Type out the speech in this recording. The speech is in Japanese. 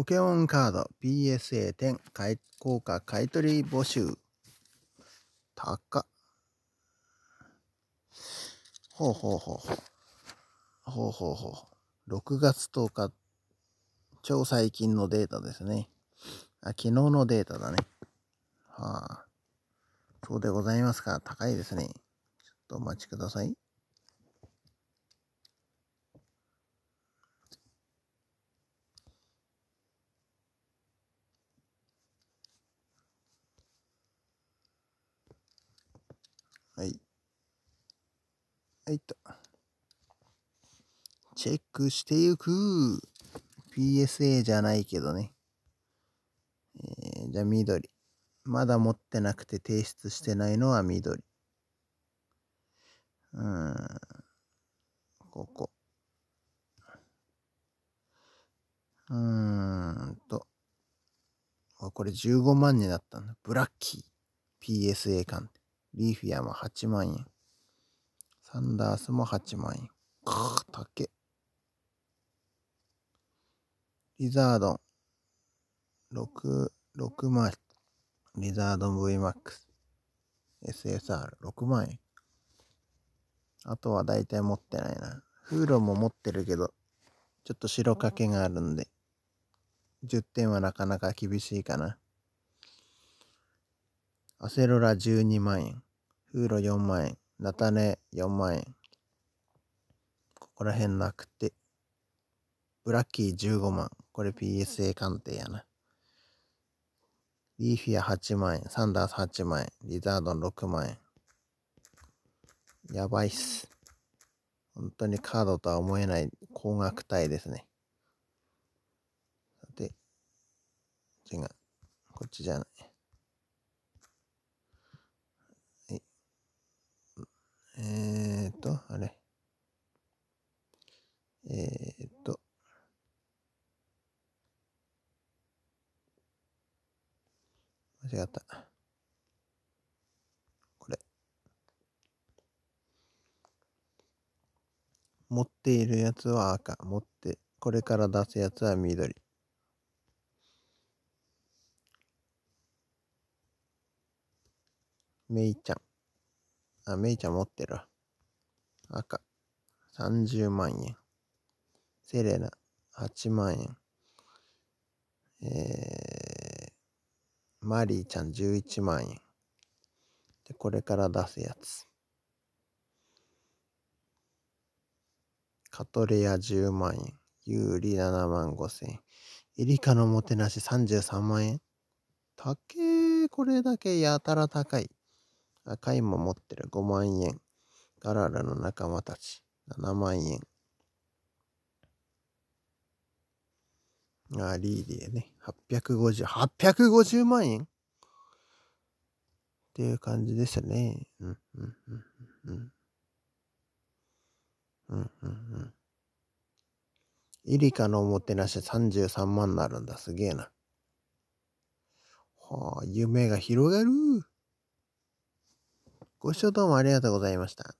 ポケモンカード PSA10 買い効果買取募集。高っ。ほうほうほうほう。ほうほうほう。6月10日、超最近のデータですね。あ、昨日のデータだね。はあ。そうでございますか。高いですね。ちょっとお待ちください。はい。はいっと。チェックしていく。PSA じゃないけどね。えー、じゃあ緑。まだ持ってなくて提出してないのは緑。うん。ここ。うーんと。あ、これ15万になったんだ。ブラッキー。PSA 鑑定。リーフィアも8万円。サンダースも8万円。かー、竹。リザードン。6、6万円。リザードン VMAX。SSR6 万円。あとは大体持ってないな。フーロも持ってるけど、ちょっと白掛けがあるんで、10点はなかなか厳しいかな。アセロラ12万円、フーロ4万円、ナタネ4万円。ここら辺なくて、ブラッキー15万。これ PSA 鑑定やな。リーフィア8万円、サンダース8万円、リザードン6万円。やばいっす。本当にカードとは思えない高額帯ですね。さて、違う。こっちじゃない。違った。これ。持っているやつは赤。持って、これから出すやつは緑。めいちゃん。あ、めいちゃん持ってる。赤。30万円。セレナ、8万円。えーマリーちゃん11万円。で、これから出すやつ。カトレア10万円。ユーリ7万5千円。イリカのもてなし33万円。たけこれだけやたら高い。赤いも持ってる5万円。ガララの仲間たち7万円。あリーディエね。850、850万円っていう感じでしたね。うん、うん、うん、うん。うん、うん、うん。イリカのおもてなし33万になるんだ。すげえな。はあ、夢が広がる。ご視聴どうもありがとうございました。